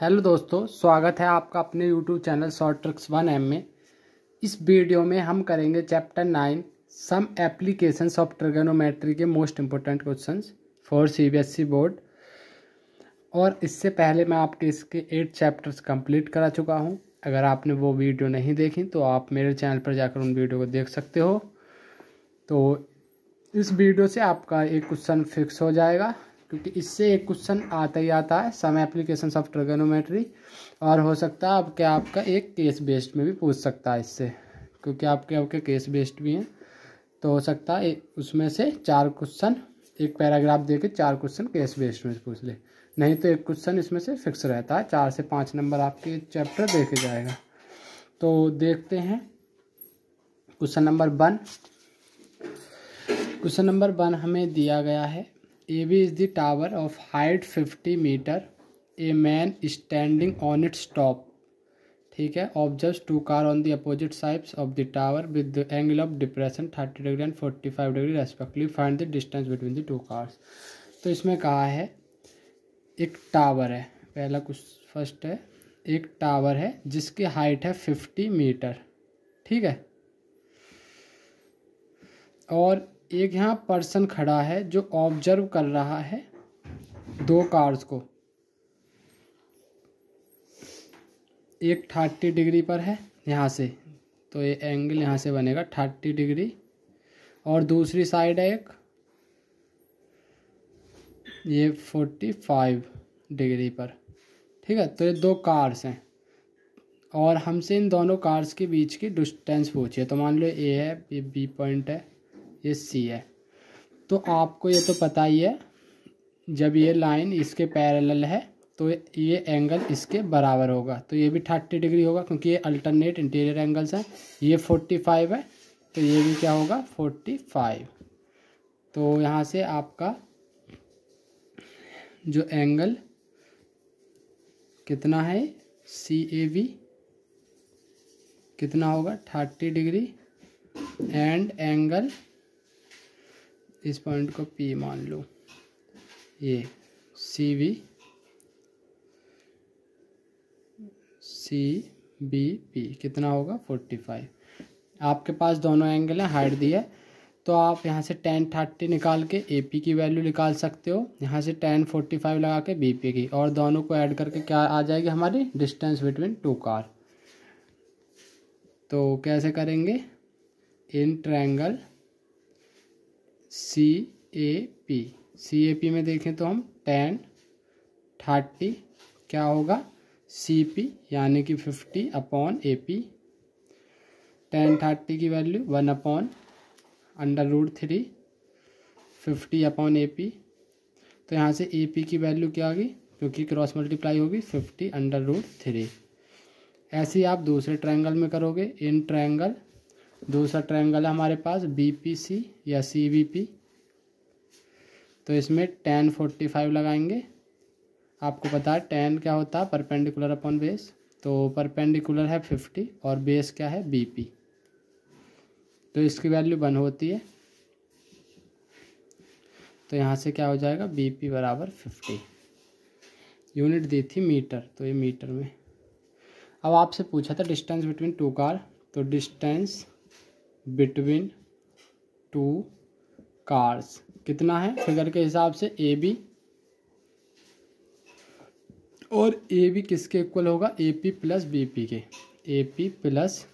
Hello दोस्तों स्वागत है आपका अपने YouTube channel short tricks one M में इस वीडियो में हम करेंगे chapter nine some application of trigonometry के most important questions for CBSE board और इससे पहले मैं आपके इसके एट चैप्टर्स कंप्लीट करा चुका हूँ अगर आपने वो वीडियो नहीं देखी तो आप मेरे चैनल पर जाकर उन वीडियो को देख सकते हो तो इस वीडियो से आपका एक क्वेश्चन फिक्स हो जाएगा इससे एक क्वेश्चन आता ही आता है सम एप्लीकेशन ऑफ ट्रिगोनोमेट्री और हो सकता है आपके आपका एक केस बेस्ड में भी पूछ सकता है इससे क्योंकि आपके आपके केस बेस्ड भी हैं तो हो सकता है उसमें से चार क्वेश्चन एक पैराग्राफ दे के चार क्वेश्चन केस बेस्ड में पूछ ले नहीं तो एक क्वेश्चन इसमें से फिक्स रहता है चार से पाँच नंबर आपके चैप्टर देखे जाएगा तो देखते हैं question number one question number one हमें दिया गया है A B is the tower of height fifty metre a man standing on its top ठीक है observe two car on the opposite sides of the tower with the angle of depression thirty degree and forty five degree respectively find the distance between the two cars तो इसमें कहा है एक tower है पहला कुछ फर्स्ट है एक टावर है जिसकी हाइट है फिफ्टी मीटर ठीक है और एक यहाँ पर्सन खड़ा है जो ऑब्जर्व कर रहा है दो कार्स को एक थर्टी डिग्री पर है यहाँ से तो ये एंगल यहाँ से बनेगा थर्टी डिग्री और दूसरी साइड है एक ये फोर्टी फाइव डिग्री पर ठीक है तो ये दो कार्स हैं और हमसे इन दोनों कार्स के बीच की डिस्टेंस पूछिए तो मान लो ए है ये बी पॉइंट है इस सी है तो आपको ये तो पता ही है जब ये लाइन इसके पैरेलल है तो ये एंगल इसके बराबर होगा तो ये भी थर्टी डिग्री होगा क्योंकि ये अल्टरनेट इंटीरियर एंगल्स हैं ये फोर्टी फाइव है तो ये भी क्या होगा फोर्टी फाइव तो यहाँ से आपका जो एंगल कितना है सी ए बी कितना होगा थर्टी डिग्री एंड एंगल इस पॉइंट को पी मान लो ये C B C B P कितना होगा फोर्टी फाइव आपके पास दोनों एंगल हैं हाइट दी है तो आप यहाँ से टेन थर्टी निकाल के ए पी की वैल्यू निकाल सकते हो यहाँ से टेन फोर्टी फाइव लगा के बी पी की और दोनों को ऐड करके क्या आ जाएगी हमारी डिस्टेंस बिटवीन टू कार तो कैसे करेंगे in triangle C A P C A P में देखें तो हम टेन थर्टी क्या होगा सी पी यानी कि fifty upon A P tan thirty की value one upon under root three fifty upon A P तो यहाँ से ए पी की वैल्यू क्या आ गई क्योंकि क्रॉस मल्टीप्लाई होगी फिफ्टी अंडर रूट थ्री ऐसे ही आप दूसरे ट्रायंगल में करोगे इन ट्रायंगल दूसरा ट्रायंगल है हमारे पास बी पी सी या सी बी पी तो इसमें टेन फोर्टी फाइव लगाएंगे आपको पता है टेन क्या होता है परपेंडिकुलर अपॉन बेस तो परपेंडिकुलर है फिफ्टी और बेस क्या है बी पी तो इसकी वैल्यू वन होती है तो यहाँ से क्या हो जाएगा बी पी बराबर फिफ्टी यूनिट दी थी मीटर तो ये मीटर में अब आपसे पूछा था डिस्टेंस बिटवीन टू कार तो डिस्टेंस बिटवीन टू कार्स कितना है फिगर के हिसाब से ए बी और ए बी किसके इक्वल होगा A P plus B P के A P plus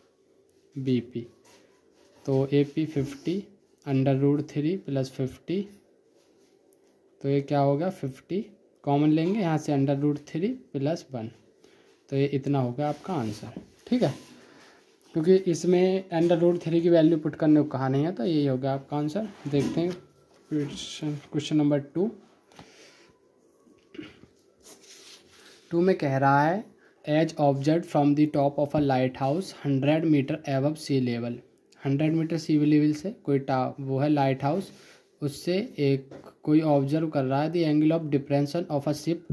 B P तो A P fifty under root three plus fifty तो ये क्या हो गया फिफ्टी कॉमन लेंगे यहाँ से under root three plus one तो ये इतना होगा आपका आंसर ठीक है क्योंकि इसमें अंडर रूट थ्री की वैल्यू पुट करने को कहा नहीं है तो यही होगा आपका आंसर देखते हैं question question number two two में कह रहा है as observe from the top of a lighthouse hundred metre above sea level hundred metre sea level से कोई टा वो है लाइट हाउस उससे एक कोई ऑब्जर्व कर रहा है the angle of depression of a ship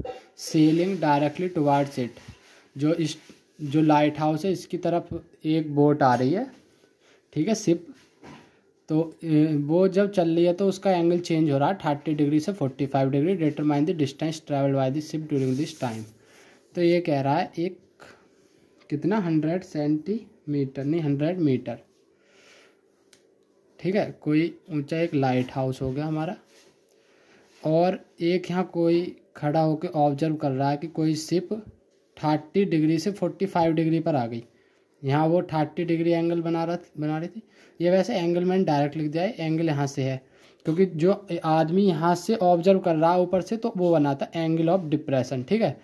sailing directly towards it जो इस जो लाइट हाउस है इसकी तरफ एक बोट आ रही है ठीक है सिप तो वो जब चल रही है तो उसका एंगल चेंज हो रहा है थर्टी डिग्री से forty five degree determine the distance travel by this ship during this time तो ये कह रहा है एक कितना हंड्रेड सेंटीमीटर नहीं हंड्रेड मीटर ठीक है कोई ऊंचा एक लाइट हाउस हो गया हमारा और एक यहाँ कोई खड़ा होकर ऑब्जर्व कर रहा है कि कोई सिप थर्टी डिग्री से फोर्टी फाइव डिग्री पर आ गई यहाँ वो थर्टी डिग्री एंगल बना रहा बना रही थी ये वैसे एंगल मैंने डायरेक्ट लिख दिया है एंगल यहाँ से है क्योंकि जो आदमी यहाँ से ऑब्जर्व कर रहा है ऊपर से तो वो बनाता एंगल ऑफ डिप्रेशन ठीक है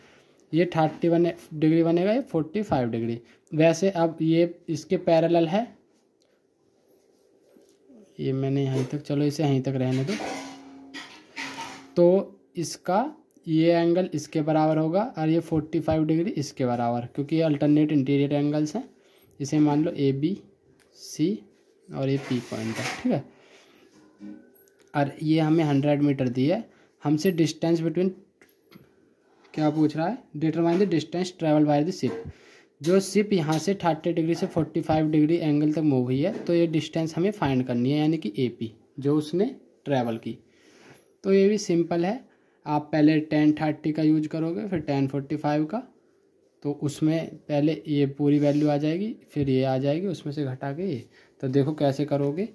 ये थर्टी बने डिग्री बनेगा ये फोर्टी फाइव डिग्री वैसे अब ये इसके पैरेलल है ये मैंने यहीं तक चलो इसे यहीं तक रहने दो तो इसका ये एंगल इसके बराबर होगा और ये फोर्टी फाइव डिग्री इसके बराबर क्योंकि ये अल्टरनेट इंटीरियर एंगल्स हैं इसे मान लो ए बी सी और ये पी पॉइंट है ठीक है और ये हमें हंड्रेड मीटर दी है हमसे डिस्टेंस बिटवीन क्या पूछ रहा है determine the distance travel by the ship जो सिप यहाँ से थर्टी डिग्री से फोर्टी फाइव डिग्री एंगल तक मूव हुई है तो ये डिस्टेंस हमें फाइंड करनी है यानी कि ए पी जो उसने ट्रैवल की तो ये भी सिंपल है आप पहले टेन थर्टी का यूज करोगे फिर टेन फोर्टी फाइव का तो उसमें पहले ये पूरी वैल्यू आ जाएगी फिर ये आ जाएगी उसमें से घटा के ये तो देखो कैसे करोगे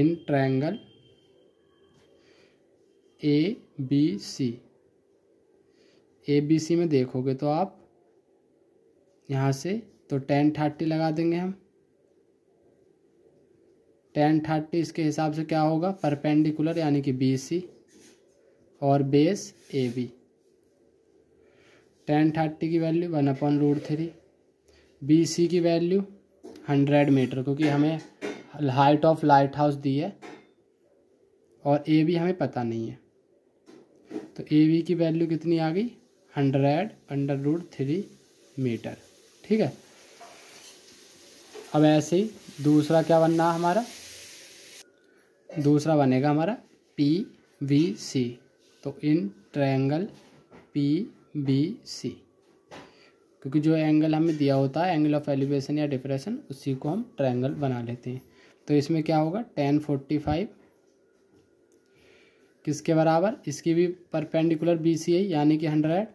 in triangle A B C A B C में देखोगे तो आप यहाँ से तो टेन थर्टी लगा देंगे हम टेन थर्टी इसके हिसाब से क्या होगा परपेंडिकुलर यानी कि बी सी और base A B tan thirty की value one upon root three B C की वैल्यू हंड्रेड मीटर क्योंकि हमें हाइट ऑफ लाइट हाउस दी है और ए बी हमें पता नहीं है तो ए बी की वैल्यू कितनी आ गई hundred under root three metre ठीक है अब ऐसे ही दूसरा क्या बनना है हमारा दूसरा बनेगा हमारा पी बी सी तो in triangle P B C क्योंकि जो एंगल हमें दिया होता है एंगल ऑफ एलिवेशन या डिप्रेशन उसी को हम ट्रायंगल बना लेते हैं तो इसमें क्या होगा टेन फोर्टी फाइव किसके बराबर इसकी भी परपेंडिकुलर बी सी है यानी कि हंड्रेड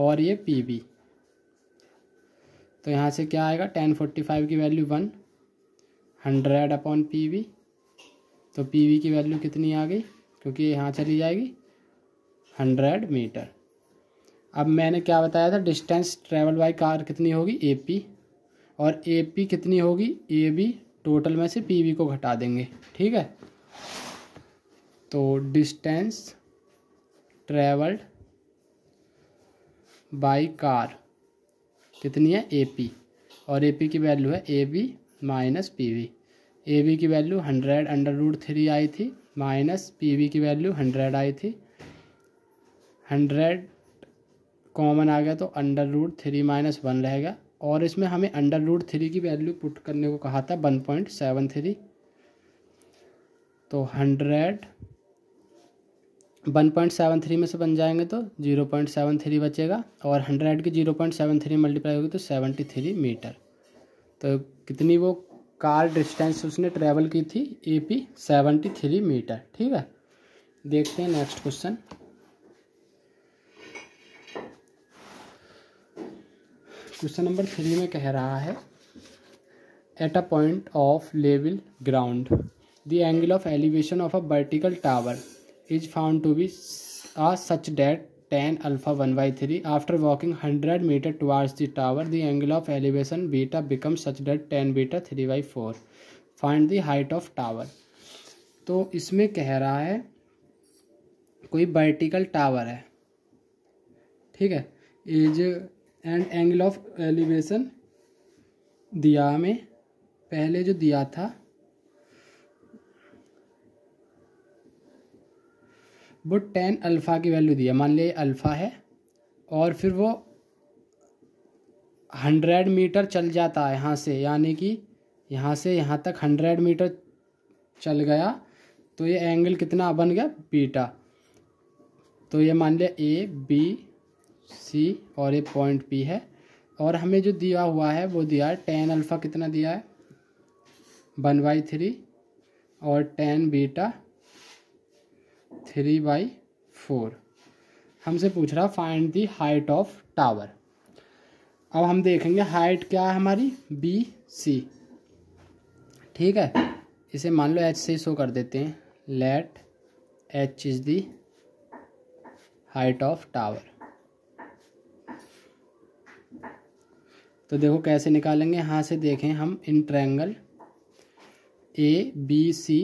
और ये पी बी तो यहाँ से क्या आएगा टेन फोर्टी फाइव की value one hundred upon P B तो पी की वैल्यू कितनी आ गई क्योंकि यहाँ चली जाएगी हंड्रेड मीटर अब मैंने क्या बताया था डिस्टेंस ट्रेवल बाई कार कितनी होगी ए पी और ए पी कितनी होगी ए बी टोटल में से पी को घटा देंगे ठीक है तो डिस्टेंस ट्रेवल्ड बाई कार कितनी है ए पी और ए पी की वैल्यू है A B minus P B A B की value hundred under root three आई थी माइनस पी बी की वैल्यू हंड्रेड आई थी हंड्रेड कॉमन आ गया तो under root three minus one रहेगा और इसमें हमें अंडर रूट थ्री की वैल्यू पुट करने को कहा था वन पॉइंट सेवन थ्री तो hundred one point seven three में से बन जाएंगे तो जीरो पॉइंट सेवन थ्री बचेगा और हंड्रेड की zero point seven three multiply होगी तो सेवेंटी थ्री मीटर तो कितनी वो कार डिस्टेंस उसने ट्रेवल की थी A P seventy three metre ठीक है देखते हैं next question question number three में कह रहा है at a point of level ground the angle of elevation of a vertical tower is found to be uh such that tan alpha 1 by 3. After walking 100 meter towards the tower, the angle of elevation beta becomes such that tan beta 3 by 4. Find the height of tower. तो इसमें कह रहा है कोई vertical tower है ठीक है is and angle of elevation दिया में पहले जो दिया था वो टेन अल्फ़ा की वैल्यू दिया मान लिया अल्फ़ा है और फिर वो हंड्रेड मीटर चल जाता है यहाँ से यानी कि यहाँ से यहाँ तक हंड्रेड मीटर चल गया तो ये एंगल कितना बन गया बीटा तो ये मान लिया ए बी सी और ये पॉइंट पी है और हमें जो दिया हुआ है वो दिया है टेन अल्फ़ा कितना दिया है वन बाई थ्री और tan beta three by four हमसे पूछ रहा find the height of tower अब हम देखेंगे हाइट क्या है हमारी बी सी ठीक है इसे मान लो एच से शो कर देते हैं let H is the height of tower तो देखो कैसे निकालेंगे यहाँ से देखें हम in triangle A B C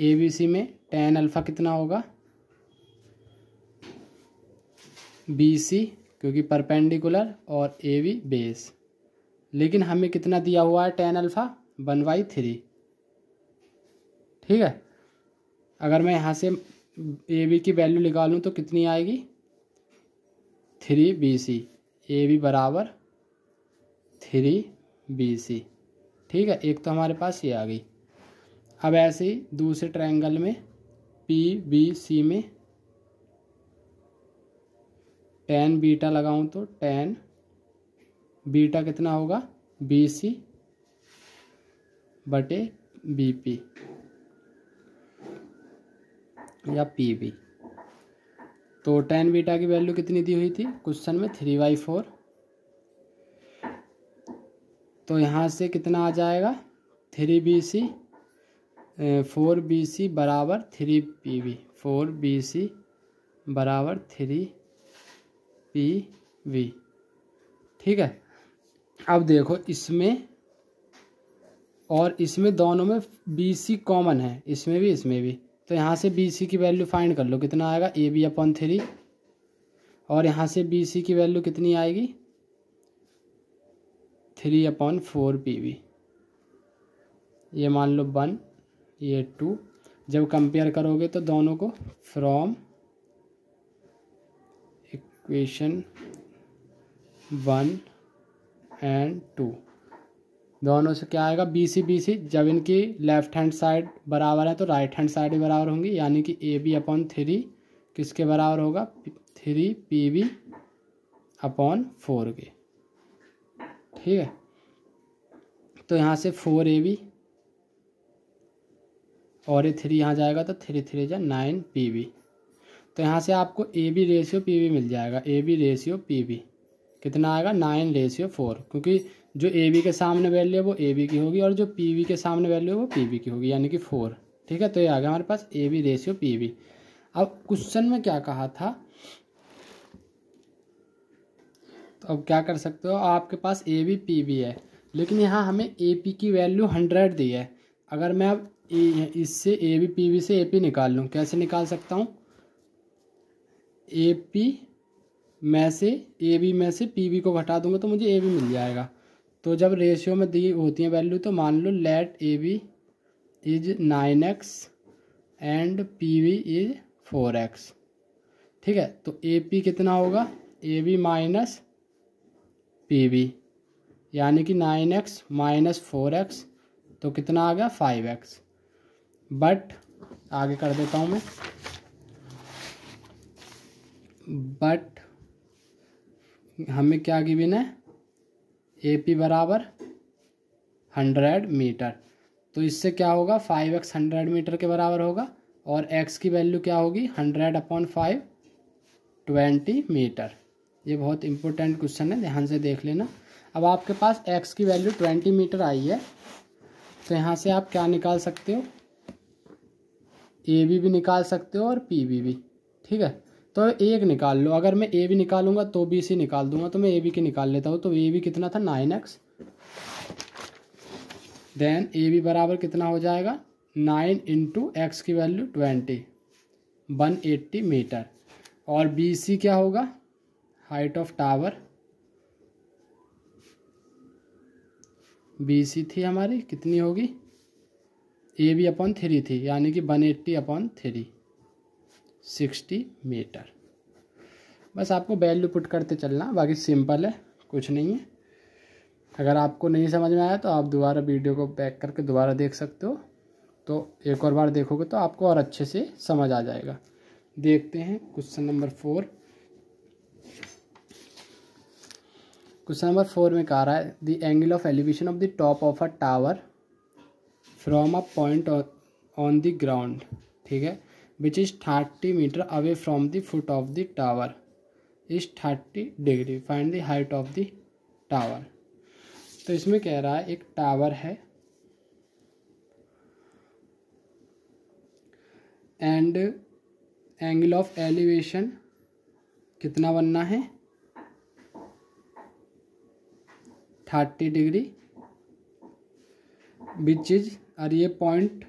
A B C में टेन अल्फ़ा कितना होगा बी सी क्योंकि परपेंडिकुलर और ए वी बेस लेकिन हमें कितना दिया हुआ है tan alpha one by three ठीक है अगर मैं यहाँ से ए वी की वैल्यू निकालूँ तो कितनी आएगी three B C A B बराबर थ्री बी सी ठीक है एक तो हमारे पास ये आ गई अब ऐसे ही दूसरे ट्रायंगल में पी बी सी में टेन बीटा लगाऊं तो टेन बीटा कितना होगा बी सी बटे बी पी या पी बी तो टेन बीटा की वैल्यू कितनी दी हुई थी क्वेश्चन में थ्री बाई फोर तो यहाँ से कितना आ जाएगा three B C four B C बराबर three P B four B C बराबर थ्री पी वी ठीक है अब देखो इसमें और इसमें दोनों में बी सी कॉमन है इसमें भी इसमें भी तो यहाँ से बी सी की वैल्यू फाइंड कर लो कितना आएगा ए बी अपॉन थ्री और यहाँ से बी सी की वैल्यू कितनी आएगी three upon four P B ये मान लो वन ये टू जब कंपेयर करोगे तो दोनों को from equation one and two दोनों से क्या आएगा बी सी बी सी जब इनकी लेफ्ट हैंड साइड बराबर है तो राइट हैंड साइड भी बराबर होंगी यानी कि ए बी अपॉन थ्री किसके बराबर होगा three P B upon four के ठीक है तो यहाँ से फोर ए बी और ये थ्री यहाँ जाएगा तो थ्री थ्री जा नाइन पी वी तो यहाँ से आपको A B ratio P B मिल जाएगा A B ratio P B कितना आएगा नाइन रेशियो फोर क्योंकि जो ए बी के सामने वैल्यू है वो ए बी की होगी और जो पी वी के सामने वैल्यू है वो पी बी की होगी यानी कि फोर ठीक है तो ये आ गया हमारे पास A B ratio P B अब क्वेश्चन में क्या कहा था तो अब क्या कर सकते हो आपके पास ए बी पी बी है लेकिन यहाँ हमें ए पी की वैल्यू हंड्रेड दी है अगर मैं अब ए इससे ए बी पी बी से ए पी निकाल लूँ कैसे निकाल सकता हूँ ए पी में से ए बी में से पी बी को घटा दूंगा तो मुझे ए बी मिल जाएगा तो जब रेशियो में दी होती है वैल्यू तो मान लो let A B is nine X and P B is four X ठीक है तो ए पी कितना होगा A B minus P B यानी कि nine X minus four X तो कितना आ गया फाइव एक्स बट आगे कर देता हूँ मैं बट हमें क्या गिविन है ए पी बराबर हंड्रेड मीटर तो इससे क्या होगा फाइव एक्स हंड्रेड मीटर के बराबर होगा और एक्स की वैल्यू क्या होगी hundred upon five twenty metre ये बहुत इंपॉर्टेंट क्वेश्चन है ध्यान से देख लेना अब आपके पास एक्स की वैल्यू ट्वेंटी मीटर आई है तो यहाँ से आप क्या निकाल सकते हो ए बी भी निकाल सकते हो और पी बी भी ठीक है तो एक निकाल लो अगर मैं ए बी निकालूंगा तो बी सी निकाल दूंगा तो मैं ए बी की निकाल लेता हूँ तो ए बी कितना था nine X then A B बराबर कितना हो जाएगा नाइन इंटू एक्स की value twenty one eighty metre और बी सी क्या होगा height of tower B C थी हमारी कितनी होगी ए बी अपॉन थ्री थी यानी कि one eighty upon three sixty metre बस आपको वैल्यू पुट करते चलना बाकी सिंपल है कुछ नहीं है अगर आपको नहीं समझ में आया तो आप दोबारा वीडियो को बैक करके दोबारा देख सकते हो तो एक और बार देखोगे तो आपको और अच्छे से समझ आ जाएगा देखते हैं question number four question number four में कह रहा है the angle of elevation of the top of a tower from a point on the ground ठीक है which is thirty metre away from the foot of the tower is thirty degree find the height of the tower तो इसमें कह रहा है एक tower है and angle of elevation कितना बनना है थर्टी डिग्री विच इज और ये पॉइंट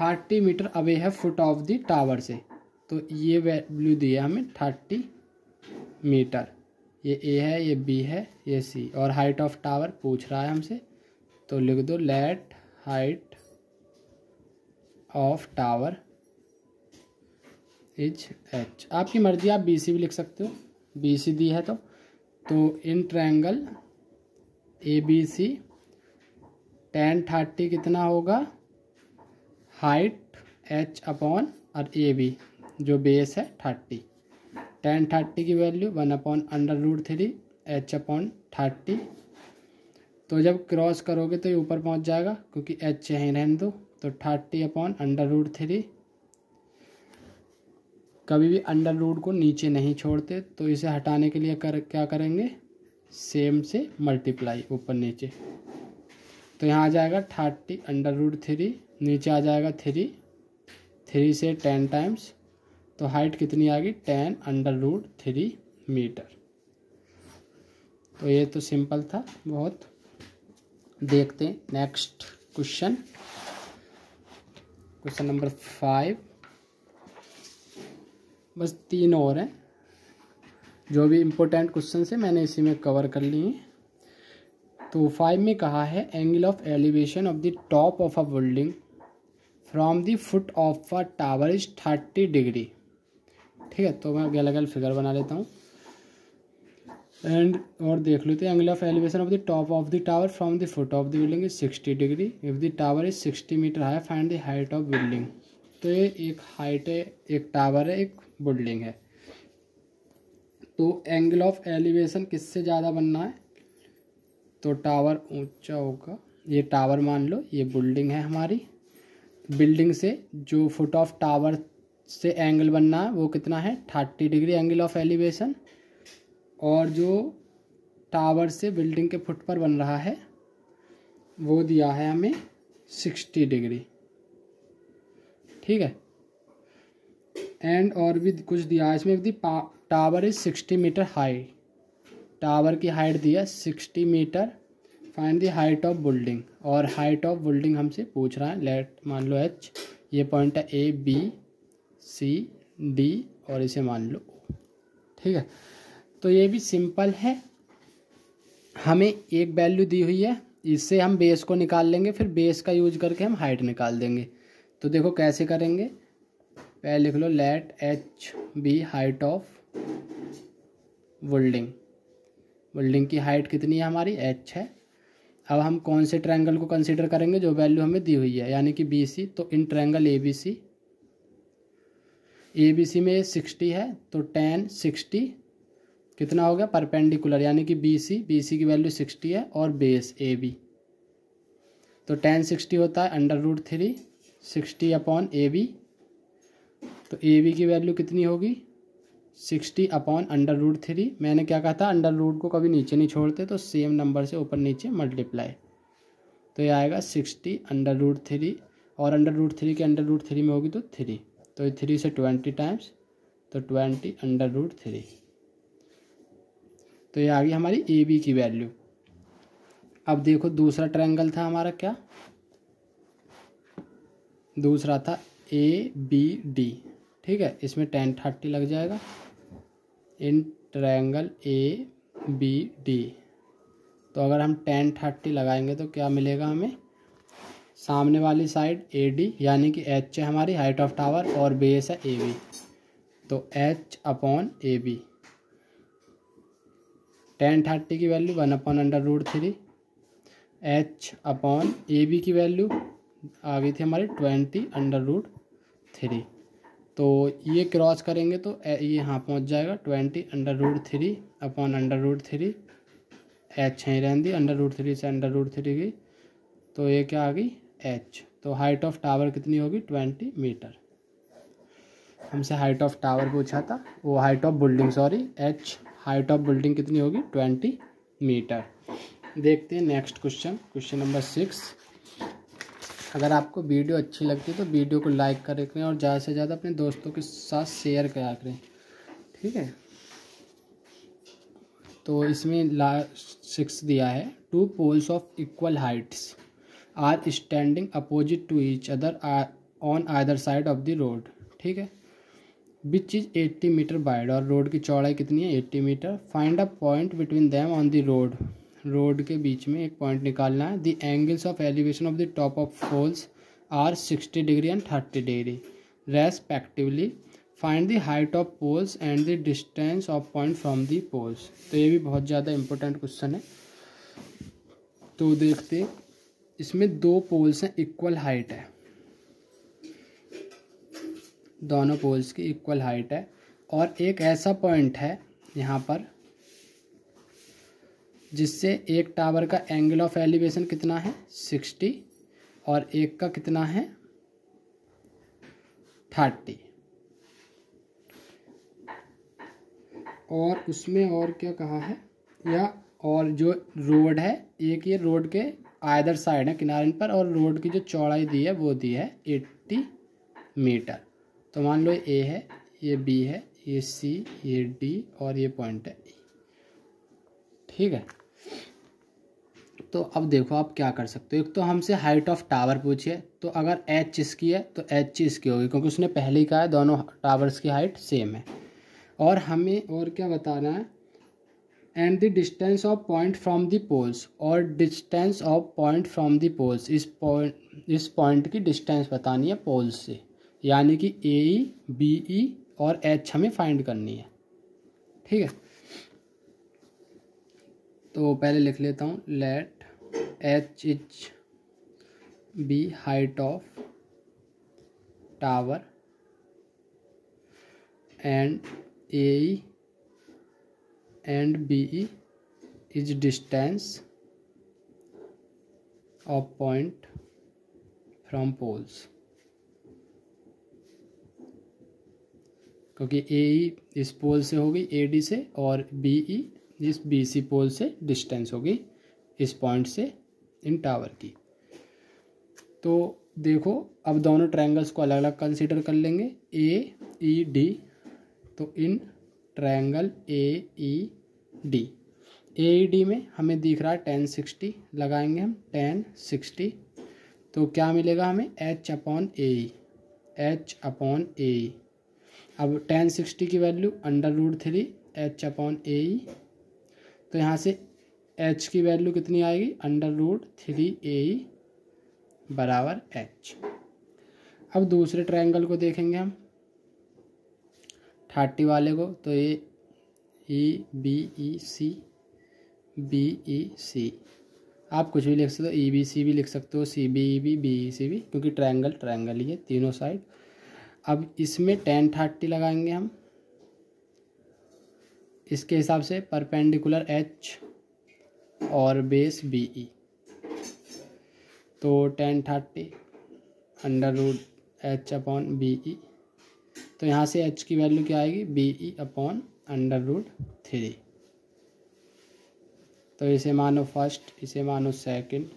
थर्टी मीटर अवे है फुट ऑफ द टावर से तो ये वैल्यू दिया हमें थर्टी मीटर ये ए है ये बी है ये सी और हाइट ऑफ टावर पूछ रहा है हमसे तो लिख दो let height of tower is H आपकी मर्जी आप बी सी भी लिख सकते हो बी सी दी है तो तो in triangle A B C tan thirty कितना होगा हाइट एच अपॉन और ए बी जो बेस है थर्टी टेन थर्टी की value one upon under root three H upon thirty तो जब क्रॉस करोगे तो ये ऊपर पहुंच जाएगा क्योंकि एच यहीं रहने दो तो thirty upon under root three कभी भी अंडर रूट को नीचे नहीं छोड़ते तो इसे हटाने के लिए कर क्या करेंगे सेम से मल्टीप्लाई ऊपर नीचे तो यहाँ आ जाएगा थर्टी अंडर रूट थ्री नीचे आ जाएगा थ्री थ्री से टेन टाइम्स तो हाइट कितनी आ गई ten under root three metre तो ये तो सिंपल था बहुत देखते हैं next question question number five बस तीन और हैं जो भी इम्पोर्टेंट क्वेश्चन है मैंने इसी में कवर कर ली हैं तो फाइव में कहा है angle of elevation of the top of a building from the foot of a tower is thirty degree ठीक है तो मैं अलग अलग फिगर बना लेता हूँ एंड और देख लेते हैं angle of elevation of the top of the tower from the foot of the building is sixty degree if the tower is sixty metre high find the height of building तो ये एक height है एक tower है एक building है तो angle of elevation किससे ज़्यादा बनना है तो टावर ऊंचा होगा ये टावर मान लो ये बिल्डिंग है हमारी बिल्डिंग से जो फुट ऑफ टावर से एंगल बनना है वो कितना है thirty degree angle of elevation और जो टावर से बिल्डिंग के फुट पर बन रहा है वो दिया है हमें सिक्सटी डिग्री ठीक है एंड और भी कुछ दिया है इसमें tower is sixty metre high tower की हाइट दी है sixty metre find the height of building और हाइट ऑफ बिल्डिंग हमसे पूछ रहा है लेट मान लो एच ये पॉइंट है ए बी सी डी और इसे मान लो ठीक है तो ये भी सिंपल है हमें एक वैल्यू दी हुई है इससे हम बेस को निकाल लेंगे फिर बेस का यूज करके हम हाइट निकाल देंगे तो देखो कैसे करेंगे पहले लिख लो let H B height of building building की हाइट कितनी है हमारी एच है अब हम कौन से ट्रायंगल को कंसिडर करेंगे जो वैल्यू हमें दी हुई है यानी कि बी सी तो in triangle A B C A B C में सिक्सटी है तो टेन सिक्सटी कितना हो गया परपेंडिकुलर यानी कि बी सी बी सी की वैल्यू सिक्सटी है और बेस ए बी तो टेन सिक्सटी होता है under root three sixty upon A B तो ए बी की वैल्यू कितनी होगी sixty upon under root three मैंने क्या कहा था अंडर रूट को कभी नीचे नहीं छोड़ते तो सेम नंबर से ऊपर नीचे मल्टीप्लाई तो ये आएगा सिक्सटी अंडर रूट थ्री और अंडर रूट थ्री के अंडर रूट थ्री में होगी तो थ्री तो ये थ्री से ट्वेंटी टाइम्स तो ट्वेंटी अंडर रूट थ्री तो ये आ गई हमारी ए बी की वैल्यू अब देखो दूसरा ट्रायंगल था हमारा क्या दूसरा था ए बी डी ठीक है इसमें टेन थर्टी लग जाएगा in triangle A B D तो अगर हम टेन थर्टी लगाएंगे तो क्या मिलेगा हमें सामने वाली साइड ए डी यानी कि एच है हमारी हाइट ऑफ टावर और बेस है ए बी तो H upon A B tan thirty की value one upon under root three H upon A B की वैल्यू आ गई थी हमारी ट्वेंटी अंडर रूट थ्री तो ये क्रॉस करेंगे तो ये यहाँ पहुँच जाएगा twenty under root three upon under root three H है रहने दी अंडर रूट थ्री से अंडर रूट थ्री गई तो ये क्या आ गई एच तो हाइट ऑफ टावर कितनी होगी ट्वेंटी मीटर हमसे हाइट ऑफ टावर पूछा था वो height of building sorry H height of building कितनी होगी ट्वेंटी मीटर देखते हैं next question question number six अगर आपको वीडियो अच्छी लगती है तो वीडियो को लाइक करें करें और ज़्यादा से ज़्यादा अपने दोस्तों के साथ शेयर करा करें ठीक है तो इसमें ला सिक्स दिया है two poles of equal heights are standing opposite to each other on other side of the road ठीक है which is eighty metre wide और रोड की चौड़ाई कितनी है eighty metre find a point between them on the road road के बीच में एक पॉइंट निकालना है the angles of elevation of the top of poles are sixty degree and thirty degree respectively find the height of poles and the distance of point from the poles तो ये भी बहुत ज़्यादा इंपॉर्टेंट क्वेश्चन है तो देखते इसमें दो पोल्स हैं इक्वल हाइट है दोनों पोल्स की इक्वल हाइट है और एक ऐसा पॉइंट है यहाँ पर जिससे एक टावर का एंगल ऑफ एलिवेशन कितना है सिक्सटी और एक का कितना है थर्टी और उसमें और क्या कहा है या और जो रोड है एक ये रोड के आयदर साइड है किनारे पर और रोड की जो चौड़ाई दी है वो दी है एट्टी मीटर तो मान लो ए है ये बी है ये सी ये डी और ये पॉइंट है ठीक है तो अब देखो आप क्या कर सकते हो एक तो हमसे हाइट ऑफ टावर पूछिए तो अगर एच इसकी है तो एच इसकी होगी क्योंकि उसने पहले ही कहा है दोनों टावर्स की हाइट सेम है और हमें और क्या बताना है and the distance of point from the poles और distance of point from the poles इस पॉइंट इस पॉइंट की डिस्टेंस बतानी है पोल्स से यानी कि ए ई बी ई और एच हमें फाइंड करनी है ठीक है तो पहले लिख लेता हूँ let H each be height of tower and A and B is distance of point from poles क्योंकि ए ई इस पोल से होगी ए डी से और बी ई इस बी सी पोल से डिस्टेंस होगी इस पॉइंट से इन टावर की तो देखो अब दोनों ट्रायंगल्स को अलग अलग कंसीडर कर लेंगे ए ई डी तो in triangle A E D A E D में हमें दिख रहा है टेन सिक्सटी लगाएंगे हम टेन सिक्सटी तो क्या मिलेगा हमें H upon A H upon A अब टेन सिक्सटी की value under root three H upon A तो यहाँ से एच की वैल्यू कितनी आएगी अंडर रूट थ्री ए बराबर एच अब दूसरे ट्रायंगल को देखेंगे हम थर्टी वाले को तो ये ई बी ई सी बी ई सी आप कुछ भी लिख सकते हो ई बी सी भी लिख सकते हो C B E B B E C भी क्योंकि ट्रायंगल ट्रायंगल ही है तीनों साइड अब इसमें टेन थर्टी लगाएंगे हम इसके हिसाब से परपेंडिकुलर एच और बेस बी ई तो tan thirty under root H upon B E तो यहाँ से एच की वैल्यू क्या आएगी B E upon under root three तो इसे मानो फर्स्ट इसे मानो सेकंड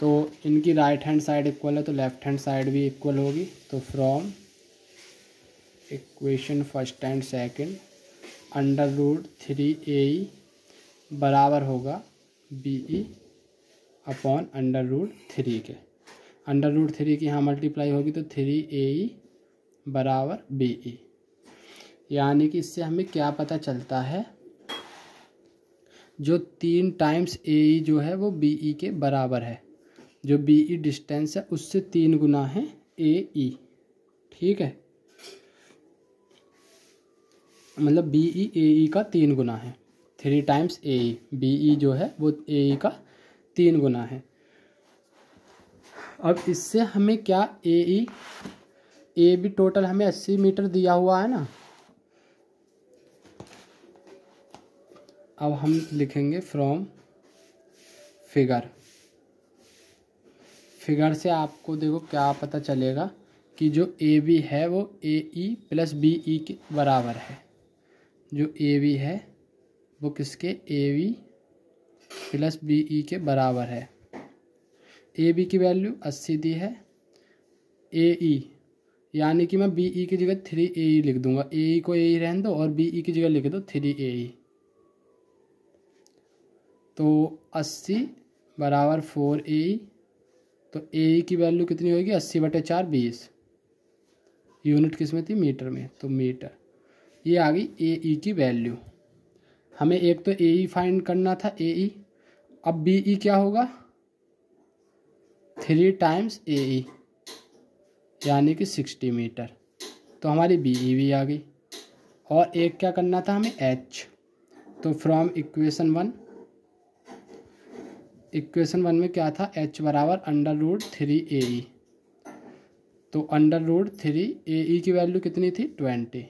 तो इनकी राइट हैंड साइड इक्वल है तो लेफ्ट हैंड साइड भी इक्वल होगी तो from equation first and second under root three A बराबर होगा B E upon under root three के अंडर रूट थ्री की यहाँ मल्टीप्लाई होगी तो थ्री ए ई बराबर बी ई e। यानी कि इससे हमें क्या पता चलता है जो तीन टाइम्स ए ई जो है वो बी ई e के बराबर है जो बी ई डिस्टेंस है उससे तीन गुना है ए ई e। ठीक है मतलब बी ई ए ई का तीन गुना है three times A B E जो है वो ए का तीन गुना है अब इससे हमें क्या ए ई ए बी टोटल हमें अस्सी मीटर दिया हुआ है ना अब हम लिखेंगे फ्रॉम फिगर फिगर से आपको देखो क्या पता चलेगा कि जो ए बी है वो ए ई प्लस बी ई के बराबर है जो ए बी है वो किसके A V plus B E के बराबर है ए बी की वैल्यू अस्सी दी है ए ई e, यानी कि मैं बी ई e की जगह थ्री ए ई लिख दूंगा ए ई e को ए ई रहने दो और बी ई की जगह लिख दो थ्री ए ई तो अस्सी बराबर फोर ए ई तो ए ई की वैल्यू कितनी होगी अस्सी बटे चार बीस यूनिट किस में थी मीटर में तो मीटर ये आ गई ए ई की वैल्यू हमें एक तो ए ई फाइंड करना था ए ई e। अब बी ई e क्या होगा थ्री टाइम्स ए ई यानी कि सिक्सटी मीटर तो हमारी बी ई e भी आ गई और एक क्या करना था हमें एच तो from equation one equation one में क्या था एच बराबर under root three A E तो under root three A E की वैल्यू कितनी थी ट्वेंटी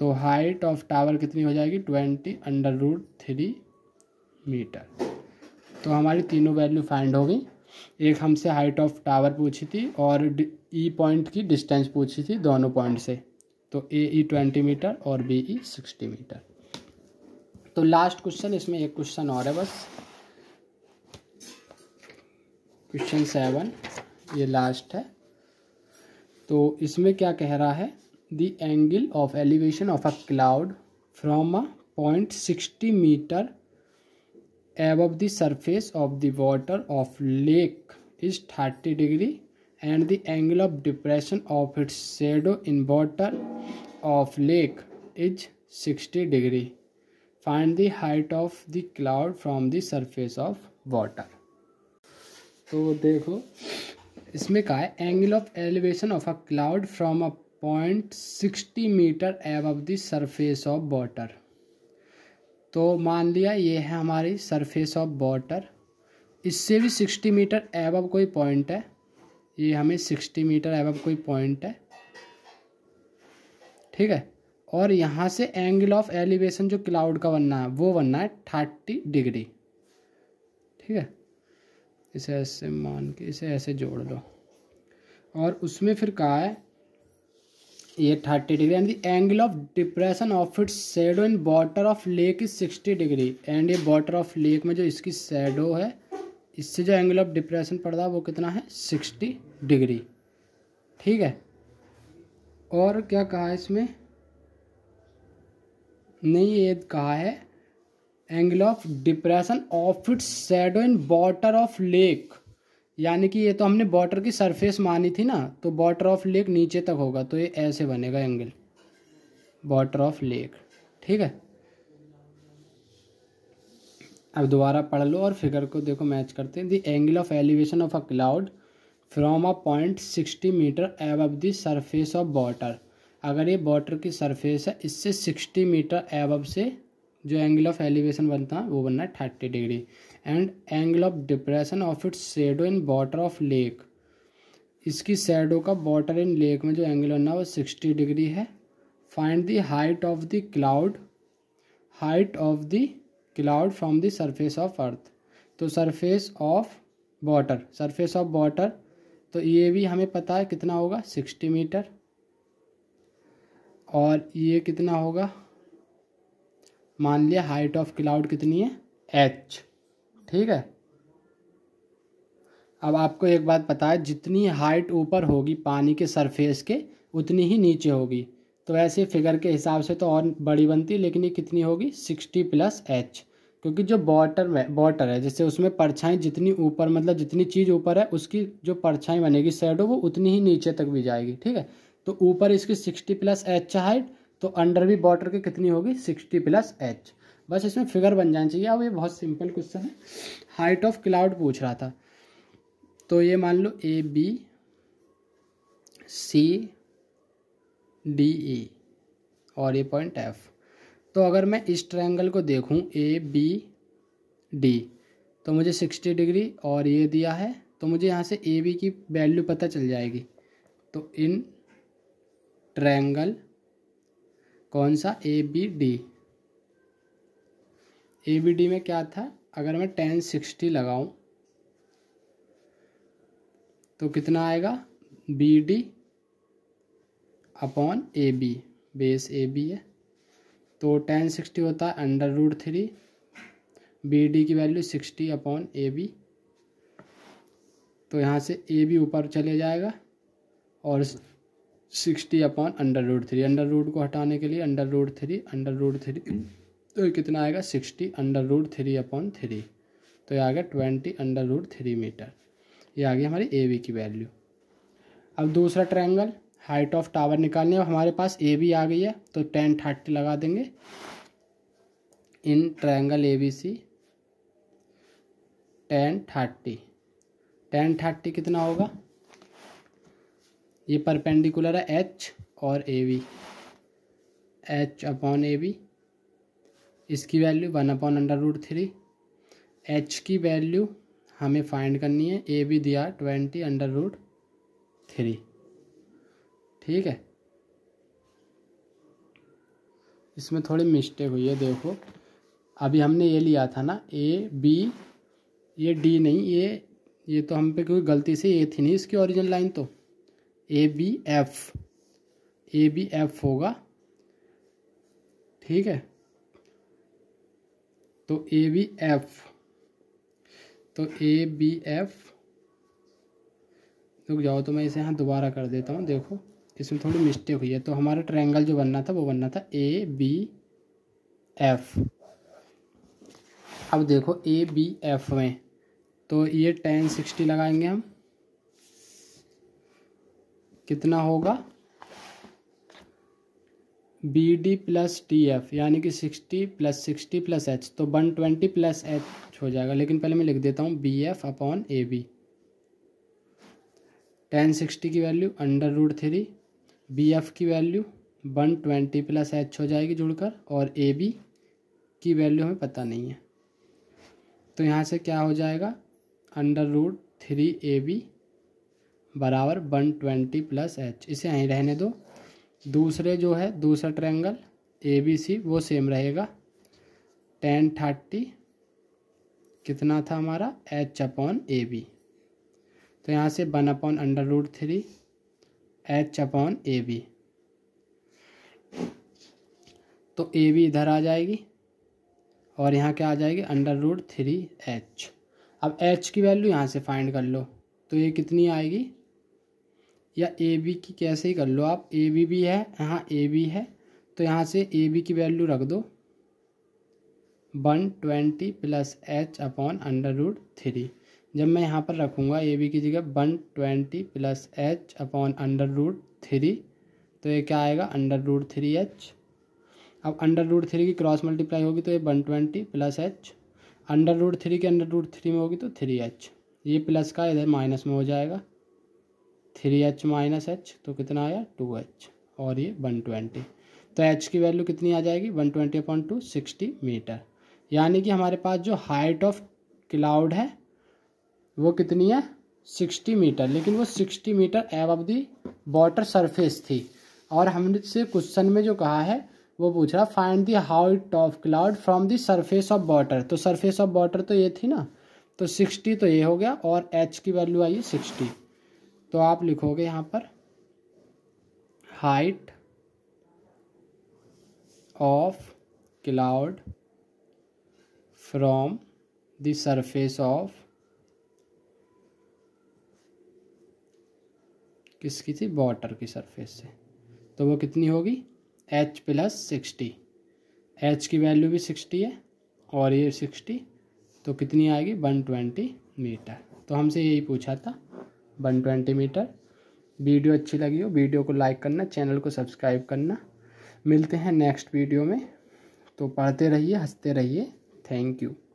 तो हाइट ऑफ टावर कितनी हो जाएगी twenty under root three metre तो हमारी तीनों वैल्यू फाइंड हो गई एक हमसे हाइट ऑफ टावर पूछी थी और ई पॉइंट e की डिस्टेंस पूछी थी दोनों पॉइंट से तो ए ई ट्वेंटी मीटर और बी ई सिक्सटी मीटर तो लास्ट क्वेश्चन इसमें एक क्वेश्चन और है बस क्वेश्चन सेवन ये लास्ट है तो इसमें क्या कह रहा है the angle of elevation of a cloud from a point 60 meter above the surface of the water of lake is 30 degree and the angle of depression of its shadow in water of lake is 60 degree find the height of the cloud from the surface of water तो देखो इसमें कहा है angle of elevation of a cloud from a point sixty metre above the surface of water तो मान लिया ये है हमारी सरफेस ऑफ वाटर इससे भी सिक्सटी मीटर एबव कोई पॉइंट है ये हमें सिक्सटी मीटर एबव कोई पॉइंट है ठीक है और यहाँ से एंगल ऑफ एलिवेशन जो क्लाउड का बनना है वो बनना है थर्टी डिग्री ठीक है इसे ऐसे मान के इसे ऐसे जोड़ दो और उसमें फिर कहा है ये thirty degree and the angle of depression of its shadow in water of lake is sixty degree and ये बॉटर ऑफ लेक में जो इसकी शेडो है इससे जो एंगल ऑफ डिप्रेशन पड़ रहा है वो कितना है सिक्सटी डिग्री ठीक है और क्या कहा इसमें नहीं ये कहा है angle of depression of its shadow in water of lake यानी कि ये तो हमने बॉर्डर की सरफेस मानी थी ना तो बॉर्डर ऑफ लेक नीचे तक होगा तो ये ऐसे बनेगा एंगल बॉटर ऑफ लेक ठीक है अब दोबारा पढ़ लो और फिगर को देखो मैच करते हैं the angle of elevation of a cloud from a point sixty metre above the surface of water अगर ये वाटर की सरफेस है इससे सिक्सटी मीटर एब से जो एंगल ऑफ एलिवेशन बनता है वो बनना है thirty degree and angle of depression of its shadow in border of lake इसकी शेडो का बॉर्डर इन लेक में जो एंगल होना वो सिक्सटी डिग्री है find the height of the cloud height of the cloud from the surface of earth तो surface of water surface of water तो ये भी हमें पता है कितना होगा सिक्सटी मीटर और ये कितना होगा मान लिया हाइट ऑफ क्लाउड कितनी है एच ठीक है अब आपको एक बात पता है जितनी हाइट ऊपर होगी पानी के सरफेस के उतनी ही नीचे होगी तो ऐसे फिगर के हिसाब से तो और बड़ी बनती है लेकिन ये कितनी होगी सिक्सटी प्लस एच क्योंकि जो बॉटर बॉटर है जैसे उसमें परछाई जितनी ऊपर मतलब जितनी चीज़ ऊपर है उसकी जो परछाई बनेगी शेडो वो उतनी ही नीचे तक भी जाएगी ठीक है तो ऊपर इसकी सिक्सटी प्लस एच हाइट तो अंडर भी बॉटर की कितनी होगी सिक्सटी प्लस एच बस इसमें फिगर बन जाना चाहिए अब ये बहुत सिंपल क्वेश्चन है हाइट ऑफ क्लाउड पूछ रहा था तो ये मान लो ए बी सी डी ई और ये पॉइंट एफ तो अगर मैं इस ट्रायंगल को देखूं ए बी डी तो मुझे सिक्सटी डिग्री और ये दिया है तो मुझे यहाँ से ए बी की वैल्यू पता चल जाएगी तो इन ट्रायंगल कौन सा A B D A B D में क्या था अगर मैं टेन सिक्सटी लगाऊं तो कितना आएगा B D upon A B base A B है तो टेन सिक्सटी होता है under root three B D की value sixty upon A B तो यहाँ से ए बी ऊपर चले जाएगा और sixty upon under root three under root को हटाने के लिए under root three under root three तो ये कितना आएगा sixty under root three upon three तो ये आ गया twenty under root three metre ये आ गई हमारी ए बी की वैल्यू अब दूसरा ट्रायंगल हाइट ऑफ टावर निकालनी है हमारे पास ए बी आ गई है तो टेन थर्टी लगा देंगे in triangle A B C tan thirty tan thirty कितना होगा ये परपेंडिकुलर है एच और A B H upon A B इसकी value one upon under root three H की वैल्यू हमें फाइंड करनी है ए भी दिया ट्वेंटी अंडर रूट थ्री ठीक है इसमें थोड़ी मिस्टेक हुई है देखो अभी हमने ये लिया था ना ए बी ये डी नहीं ये ये तो हम पे कोई गलती से ए थी नहीं इसकी ओरिजिनल लाइन तो A B F A B F होगा ठीक है तो ए बी एफ तो ए बी एफ रुक जाओ तो मैं इसे यहाँ दोबारा कर देता हूँ देखो इसमें थोड़ी मिस्टेक हुई है तो हमारा ट्रायंगल जो बनना था वो बनना था ए बी एफ अब देखो ए बी एफ में तो ये टेन सिक्सटी लगाएंगे हम कितना होगा B D plus T F यानी कि sixty plus sixty plus H तो वन ट्वेंटी प्लस एच हो जाएगा लेकिन पहले मैं लिख देता हूँ B F upon A B tan sixty की value under root three B F की value one twenty plus H हो जाएगी जुड़कर और ए बी की वैल्यू हमें पता नहीं है तो यहाँ से क्या हो जाएगा under root three A B बराबर वन ट्वेंटी प्लस एच इसे यहीं रहने दो दूसरे जो है दूसरा ट्रायंगल ए बी सी वो सेम रहेगा टेन थर्टी कितना था हमारा एच अपॉन ए बी तो यहाँ से one upon under root three H upon A B तो ए बी इधर आ जाएगी और यहाँ क्या आ जाएगी अंडर रूट थ्री एच अब एच की वैल्यू यहाँ से फाइंड कर लो तो ये कितनी आएगी या ए बी की कैसे ही कर लो आप ए बी भी है यहाँ ए बी है तो यहाँ से ए बी की वैल्यू रख दो one twenty plus H upon under root three जब मैं यहाँ पर रखूँगा ए बी की जगह one twenty plus H upon under root three तो ये क्या आएगा अंडर रूट थ्री एच अब अंडर रूट थ्री की क्रॉस मल्टीप्लाई होगी तो ये one twenty plus H under root three के अंडर रूट थ्री में होगी तो थ्री एच ये प्लस का इधर माइनस में हो जाएगा थ्री एच माइनस एच तो कितना आया टू एच और ये वन ट्वेंटी तो एच की वैल्यू कितनी आ जाएगी one twenty upon two sixty metre यानी कि हमारे पास जो हाइट ऑफ क्लाउड है वो कितनी है सिक्सटी मीटर लेकिन वो sixty metre above of the water surface थी और हमने से क्वेश्चन में जो कहा है वो पूछ रहा find the height of cloud from the surface of water तो सरफेस ऑफ वाटर तो ये थी ना तो सिक्सटी तो ये हो गया और एच की वैल्यू आई है सिक्सटी तो आप लिखोगे यहाँ पर height of cloud from the surface of किसकी थी वाटर की सरफेस से तो वो कितनी होगी एच प्लस सिक्सटी एच की वैल्यू भी सिक्सटी है और ये सिक्सटी तो कितनी आएगी वन ट्वेंटी मीटर तो हमसे यही पूछा था वन ट्वेंटी मीटर वीडियो अच्छी लगी हो वीडियो को लाइक करना चैनल को सब्सक्राइब करना मिलते हैं नेक्स्ट वीडियो में तो पढ़ते रहिए हंसते रहिए थैंक यू